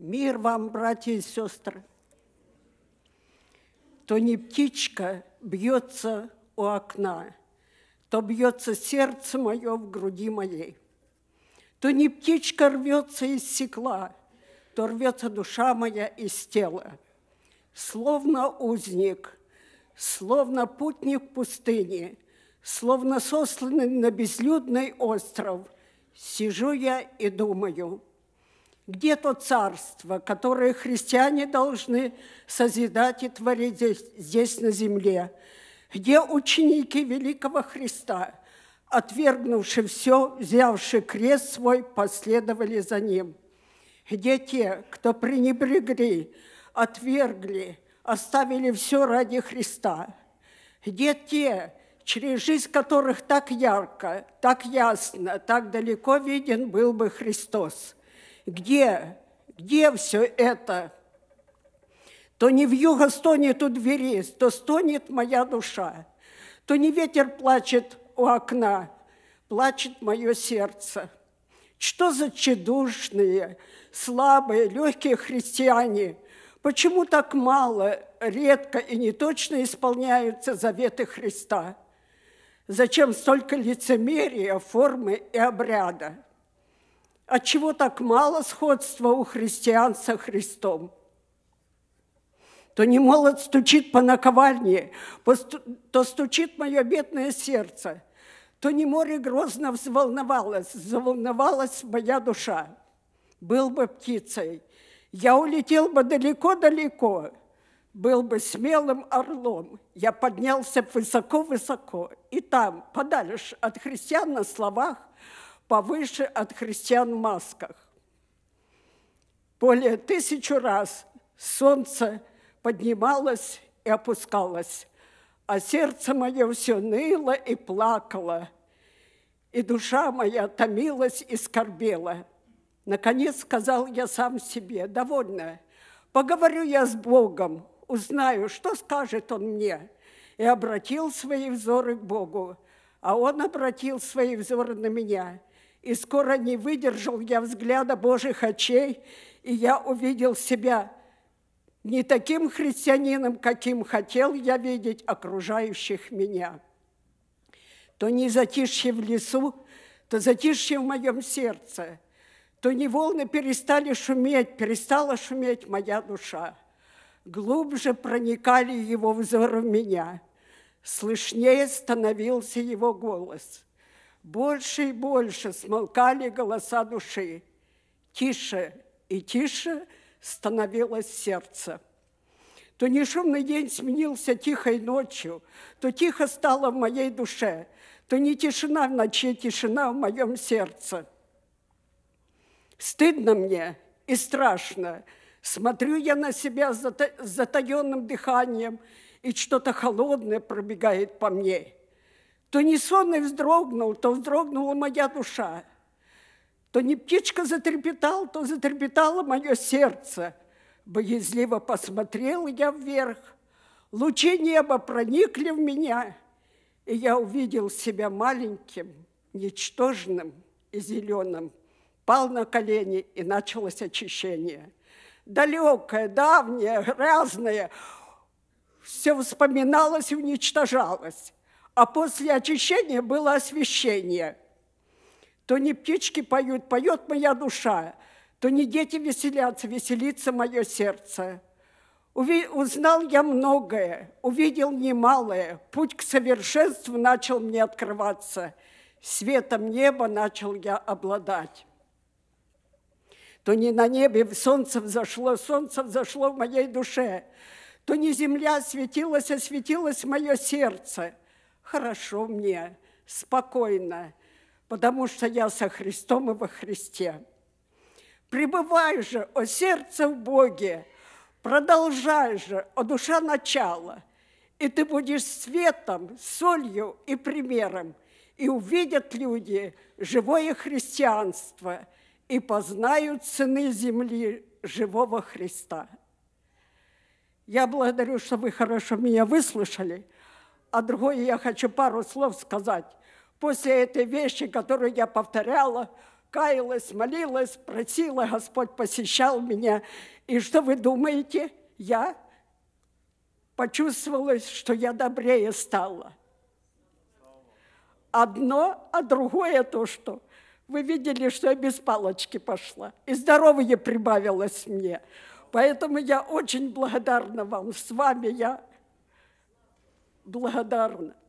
Мир вам, братья и сестры! То не птичка бьется у окна, то бьется сердце мое в груди моей. То не птичка рвется из стекла, то рвется душа моя из тела. Словно узник, словно путник пустыни, словно сосланный на безлюдный остров, сижу я и думаю – где то царство, которое христиане должны созидать и творить здесь, здесь на земле? Где ученики великого Христа, отвергнувши все, взявши крест свой, последовали за ним? Где те, кто пренебрегли, отвергли, оставили все ради Христа? Где те, через жизнь которых так ярко, так ясно, так далеко виден был бы Христос? где, где все это, то не в юго стонет у двери, то стонет моя душа, то не ветер плачет у окна, плачет мое сердце. Что за чедушные, слабые, легкие христиане? Почему так мало, редко и неточно исполняются заветы Христа? Зачем столько лицемерия, формы и обряда? Отчего так мало сходства у христиан со Христом? То не молот стучит по наковальне, то стучит мое бедное сердце, то не море грозно взволновалось, заволновалась моя душа. Был бы птицей, я улетел бы далеко-далеко, был бы смелым орлом, я поднялся высоко-высоко, и там, подальше от христиан на словах, повыше от христиан в масках. Более тысячу раз солнце поднималось и опускалось, а сердце мое все ныло и плакало, и душа моя томилась и скорбела. Наконец сказал я сам себе, довольно, поговорю я с Богом, узнаю, что скажет Он мне. И обратил свои взоры к Богу, а Он обратил свои взоры на меня – и скоро не выдержал я взгляда Божьих очей, и я увидел себя не таким христианином, каким хотел я видеть окружающих меня. То не затишье в лесу, то затишье в моем сердце, то не волны перестали шуметь, перестала шуметь моя душа. Глубже проникали его взор в меня, слышнее становился его голос – больше и больше смолкали голоса души. Тише и тише становилось сердце. То нешумный день сменился тихой ночью, то тихо стало в моей душе, то не тишина в ночи, а тишина в моем сердце. Стыдно мне и страшно. Смотрю я на себя с затаенным дыханием, и что-то холодное пробегает по мне – то не сон и вздрогнул, то вздрогнула моя душа. То не птичка затрепетал, то затрепетало мое сердце. Боязливо посмотрел я вверх. Лучи неба проникли в меня, и я увидел себя маленьким, ничтожным и зеленым. Пал на колени, и началось очищение. Далекое, давнее, разное, все вспоминалось и уничтожалось а после очищения было освящение. То не птички поют, поет моя душа, то не дети веселятся, веселится мое сердце. Уви... Узнал я многое, увидел немалое, путь к совершенству начал мне открываться, светом неба начал я обладать. То не на небе солнце взошло, солнце взошло в моей душе, то не земля светилась, осветилось мое сердце – хорошо мне, спокойно, потому что я со Христом и во Христе. Пребывай же, о сердце в Боге, продолжай же, о душа начала, и ты будешь светом, солью и примером, и увидят люди живое христианство и познают цены земли живого Христа. Я благодарю, что вы хорошо меня выслушали – а другое, я хочу пару слов сказать. После этой вещи, которую я повторяла, каялась, молилась, просила, Господь посещал меня. И что вы думаете? Я почувствовала, что я добрее стала. Одно, а другое то, что вы видели, что я без палочки пошла. И здоровье прибавилось мне. Поэтому я очень благодарна вам. С вами я دوها دارنا